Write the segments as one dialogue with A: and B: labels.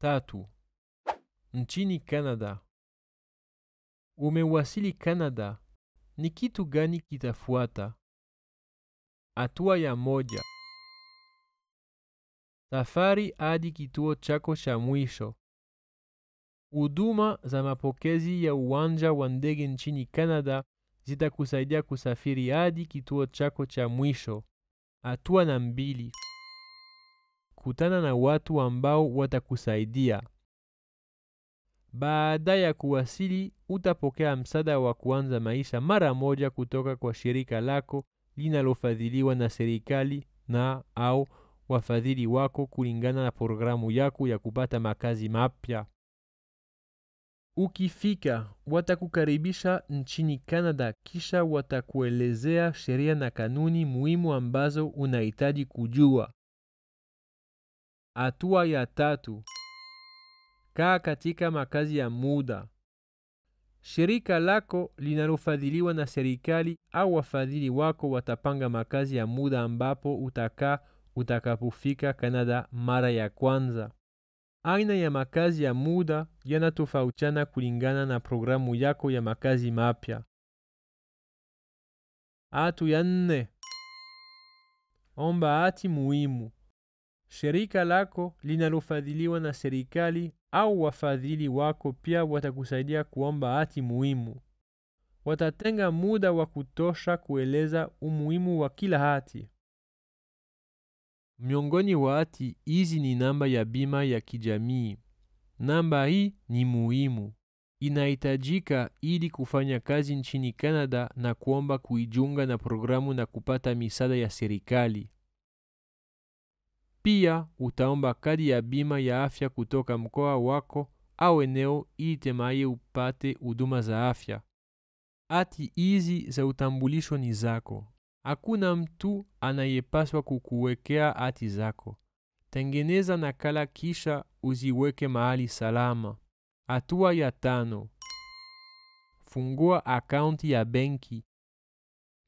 A: Tatu. Nchini Canada. Umewasili Canada. Ni kitu gani kitafuata? Hatua ya moja. Safari hadi kituo chako cha mwisho. Huduma za mapokezi ya uwanja wa ndege nchini Canada zitakusaidia kusafiri hadi kituo chako cha mwisho. Hatua na mbili kutana na watu ambao watakusaidia. Baada ya kuwasili, utapokea msaada wa kuanza maisha mara moja kutoka kwa shirika lako linalofadhiliwa na serikali na au wafadhili wako kulingana na programu yako ya kupata makazi mapya. Ukifika watakukaribisha nchini Canada, kisha watakuelezea sheria na kanuni muhimu ambazo unahitaji kujua. Hatua ya tatu, kaa katika makazi ya muda. Shirika lako linalofadhiliwa na serikali au wafadhili wako watapanga makazi ya muda ambapo utakaa utakapofika Kanada mara ya kwanza. Aina ya makazi ya muda yanatofautiana kulingana na programu yako ya makazi mapya. Hatu ya nne, omba hati muhimu shirika lako linalofadhiliwa na serikali au wafadhili wako pia watakusaidia kuomba hati muhimu. Watatenga muda wa kutosha kueleza umuhimu wa kila hati. Miongoni wa hati hizi ni namba ya bima ya kijamii. Namba hii ni muhimu, inahitajika ili kufanya kazi nchini Canada na kuomba kuijunga na programu na kupata misaada ya serikali. Pia utaomba kadi ya bima ya afya kutoka mkoa wako au eneo itemaye upate huduma za afya. Hati hizi za utambulisho ni zako. Hakuna mtu anayepaswa kukuwekea hati zako. Tengeneza nakala kisha uziweke mahali salama. Hatua ya tano: fungua akaunti ya benki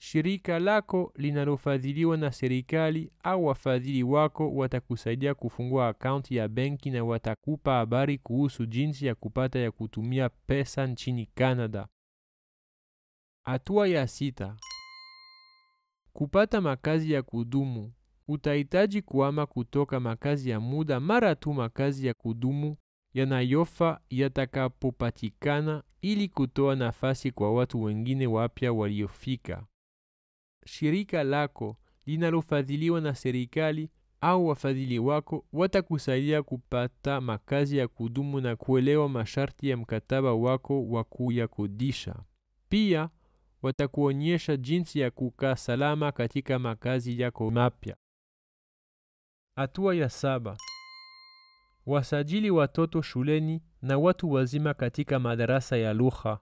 A: shirika lako linalofadhiliwa na serikali au wafadhili wako watakusaidia kufungua akaunti ya benki na watakupa habari kuhusu jinsi ya kupata ya kutumia pesa nchini Canada. Hatua ya sita: kupata makazi ya kudumu. Utahitaji kuama kutoka makazi ya muda mara tu makazi ya kudumu yanayofa yatakapopatikana, ili kutoa nafasi kwa watu wengine wapya waliofika shirika lako linalofadhiliwa na serikali au wafadhili wako watakusaidia kupata makazi ya kudumu na kuelewa masharti ya mkataba wako wa kuyakodisha. Pia watakuonyesha jinsi ya kukaa salama katika makazi yako mapya. Hatua ya saba: wasajili watoto shuleni na watu wazima katika madarasa ya lugha.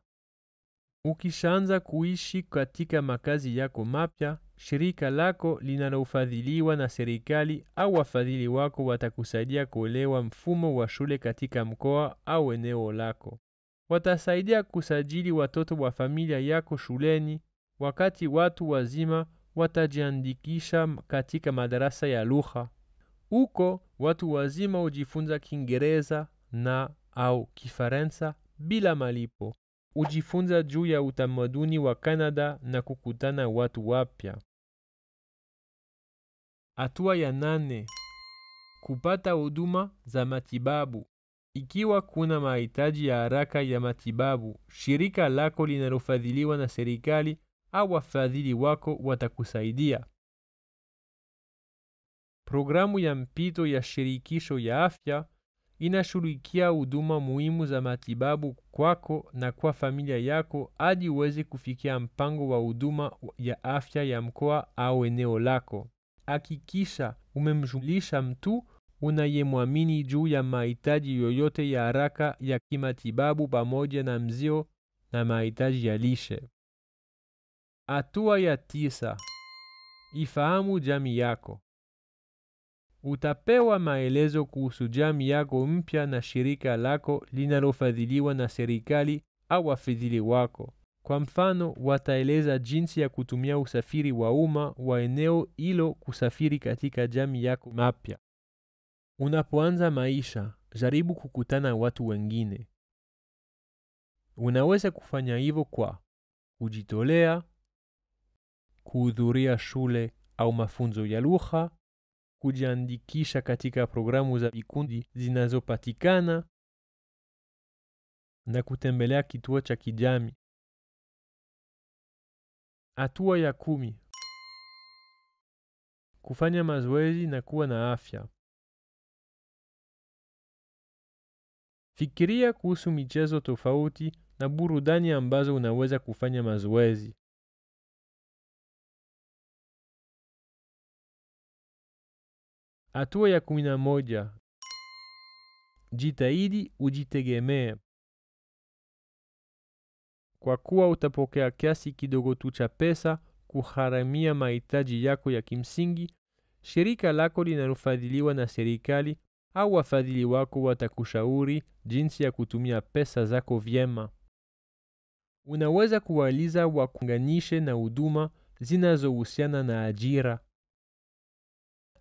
A: Ukishaanza kuishi katika makazi yako mapya, shirika lako linalofadhiliwa na serikali au wafadhili wako watakusaidia kuelewa mfumo wa shule katika mkoa au eneo lako. Watasaidia kusajili watoto wa familia yako shuleni, wakati watu wazima watajiandikisha katika madarasa ya lugha. Uko watu wazima hujifunza Kiingereza na au Kifaransa bila malipo ujifunza juu ya utamaduni wa Kanada na kukutana watu wapya. Hatua ya nane: kupata huduma za matibabu. Ikiwa kuna mahitaji ya haraka ya matibabu, shirika lako linalofadhiliwa na serikali au wafadhili wako watakusaidia. Programu ya mpito ya shirikisho ya afya inashughulikia huduma muhimu za matibabu kwako na kwa familia yako hadi uweze kufikia mpango wa huduma ya afya ya mkoa au eneo lako. Hakikisha umemjulisha mtu unayemwamini juu ya mahitaji yoyote ya haraka ya kimatibabu pamoja na mzio na mahitaji ya lishe. Hatua ya tisa: ifahamu jamii yako. Utapewa maelezo kuhusu jamii yako mpya na shirika lako linalofadhiliwa na serikali au wafadhili wako. Kwa mfano, wataeleza jinsi ya kutumia usafiri wa umma wa eneo hilo kusafiri katika jamii yako mapya. Unapoanza maisha, jaribu kukutana watu wengine. Unaweza kufanya hivyo kwa kujitolea, kuhudhuria shule au mafunzo ya lugha, kujiandikisha katika programu za vikundi zinazopatikana na kutembelea kituo cha kijami Hatua ya kumi: kufanya mazoezi na kuwa na afya. Fikiria kuhusu michezo tofauti na burudani ambazo unaweza kufanya mazoezi. Hatua ya kumi na moja. Jitahidi ujitegemee, kwa kuwa utapokea kiasi kidogo tu cha pesa kugharamia mahitaji yako ya kimsingi. Shirika lako linalofadhiliwa na serikali au wafadhili wako watakushauri jinsi ya kutumia pesa zako vyema. Unaweza kuwaliza wakunganishe na huduma zinazohusiana na ajira.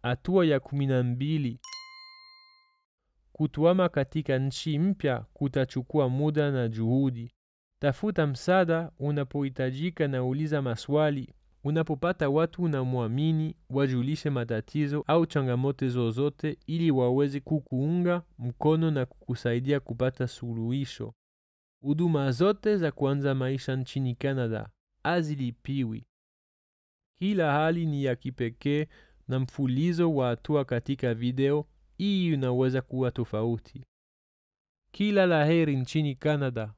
A: Hatua ya kumi na mbili: kutuama katika nchi mpya kutachukua muda na juhudi. Tafuta msaada unapohitajika na uliza maswali. Unapopata watu na mwamini wajulishe matatizo au changamoto zozote, ili waweze kukuunga mkono na kukusaidia kupata suluhisho. Huduma zote za kuanza maisha nchini Canada hazilipiwi. Kila hali ni ya kipekee na mfulizo wa hatua katika video hii unaweza kuwa tofauti. Kila laheri nchini Canada.